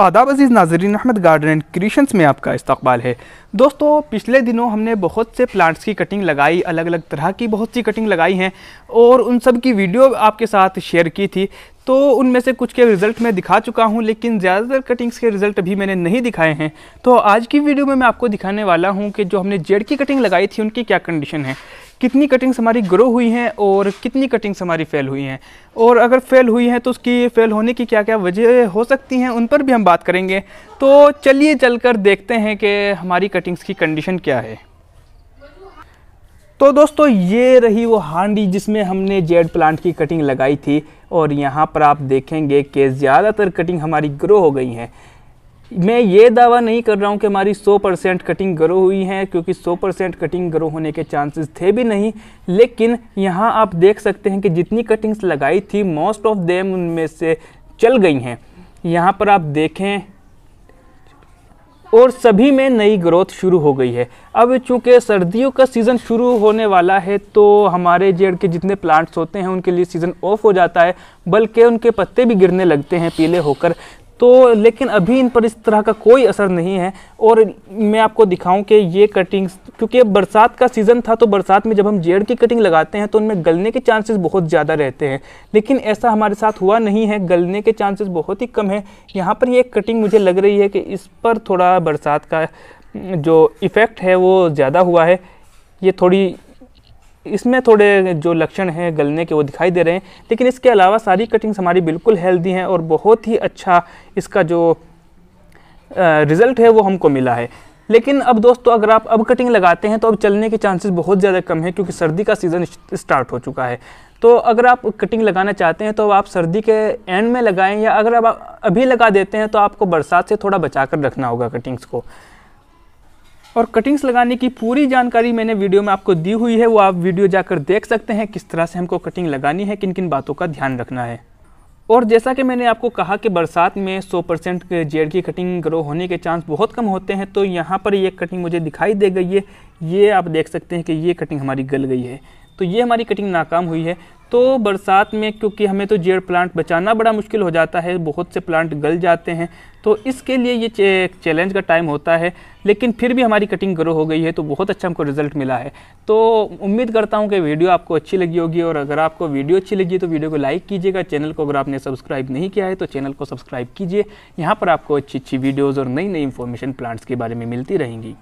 आदाब अजीज़ नाजरीन Ahmad garden and creations में आपका इस्तकबाल है दोस्तों पिछले दिनों हमने बहुत से प्लांट्स की कटिंग लगाई अलग अलग तरह की बहुत सी कटिंग लगाई हैं और उन सब की वीडियो आपके साथ शेयर की थी तो उनमें से कुछ के रिज़ल्ट मैं दिखा चुका हूँ लेकिन ज़्यादातर कटिंग्स के रिज़ल्ट अभी मैंने नहीं दिखाए हैं तो आज की वीडियो में मैं आपको दिखाने वाला हूँ कि जो हमने जेड की कटिंग लगाई थी उनकी क्या कंडीशन है कितनी कटिंग्स हमारी ग्रो हुई हैं और कितनी कटिंग्स हमारी फेल हुई हैं और अगर फेल हुई हैं तो उसकी फेल होने की क्या क्या वजह हो सकती हैं उन पर भी हम बात करेंगे तो चलिए चलकर देखते हैं कि हमारी कटिंग्स की कंडीशन क्या है तो दोस्तों ये रही वो हांडी जिसमें हमने जेड प्लांट की कटिंग लगाई थी और यहाँ पर आप देखेंगे कि ज़्यादातर कटिंग हमारी ग्रो हो गई हैं मैं ये दावा नहीं कर रहा हूँ कि हमारी 100 परसेंट कटिंग ग्रो हुई है क्योंकि 100 परसेंट कटिंग ग्रो होने के चांसेस थे भी नहीं लेकिन यहाँ आप देख सकते हैं कि जितनी कटिंग्स लगाई थी मोस्ट ऑफ देम उनमें से चल गई हैं यहाँ पर आप देखें और सभी में नई ग्रोथ शुरू हो गई है अब चूँकि सर्दियों का सीज़न शुरू होने वाला है तो हमारे जेड़ के जितने प्लांट्स होते हैं उनके लिए सीज़न ऑफ हो जाता है बल्कि उनके पत्ते भी गिरने लगते हैं पीले होकर तो लेकिन अभी इन पर इस तरह का कोई असर नहीं है और मैं आपको दिखाऊं कि ये कटिंग्स क्योंकि बरसात का सीज़न था तो बरसात में जब हम जेड़ की कटिंग लगाते हैं तो उनमें गलने के चांसेस बहुत ज़्यादा रहते हैं लेकिन ऐसा हमारे साथ हुआ नहीं है गलने के चांसेस बहुत ही कम है यहाँ पर ये कटिंग मुझे लग रही है कि इस पर थोड़ा बरसात का जो इफ़ेक्ट है वो ज़्यादा हुआ है ये थोड़ी इसमें थोड़े जो लक्षण हैं गलने के वो दिखाई दे रहे हैं लेकिन इसके अलावा सारी कटिंग्स हमारी बिल्कुल हेल्दी हैं और बहुत ही अच्छा इसका जो रिज़ल्ट है वो हमको मिला है लेकिन अब दोस्तों अगर आप अब कटिंग लगाते हैं तो अब चलने के चांसेस बहुत ज़्यादा कम है क्योंकि सर्दी का सीज़न स्टार्ट हो चुका है तो अगर आप कटिंग लगाना चाहते हैं तो आप सर्दी के एंड में लगाएं या अगर आप अभी लगा देते हैं तो आपको बरसात से थोड़ा बचा कर रखना होगा कटिंग्स को और कटिंग्स लगाने की पूरी जानकारी मैंने वीडियो में आपको दी हुई है वो आप वीडियो जाकर देख सकते हैं किस तरह से हमको कटिंग लगानी है किन किन बातों का ध्यान रखना है और जैसा कि मैंने आपको कहा कि बरसात में 100 परसेंट जेड की कटिंग ग्रो होने के चांस बहुत कम होते हैं तो यहाँ पर ये कटिंग मुझे दिखाई दे गई है ये आप देख सकते हैं कि ये कटिंग हमारी गल गई है तो ये हमारी कटिंग नाकाम हुई है तो बरसात में क्योंकि हमें तो जेड़ प्लांट बचाना बड़ा मुश्किल हो जाता है बहुत से प्लांट गल जाते हैं तो इसके लिए ये चैलेंज का टाइम होता है लेकिन फिर भी हमारी कटिंग ग्रो हो गई है तो बहुत अच्छा हमको रिजल्ट मिला है तो उम्मीद करता हूँ कि वीडियो आपको अच्छी लगी होगी और अगर आपको वीडियो अच्छी लगी तो वीडियो को लाइक कीजिएगा चैनल को अगर आपने सब्सक्राइब नहीं किया है तो चैनल को सब्सक्राइब कीजिए यहाँ पर आपको अच्छी अच्छी वीडियोज़ और नई नई इन्फॉर्मेशन प्लांट्स के बारे में मिलती रहेंगी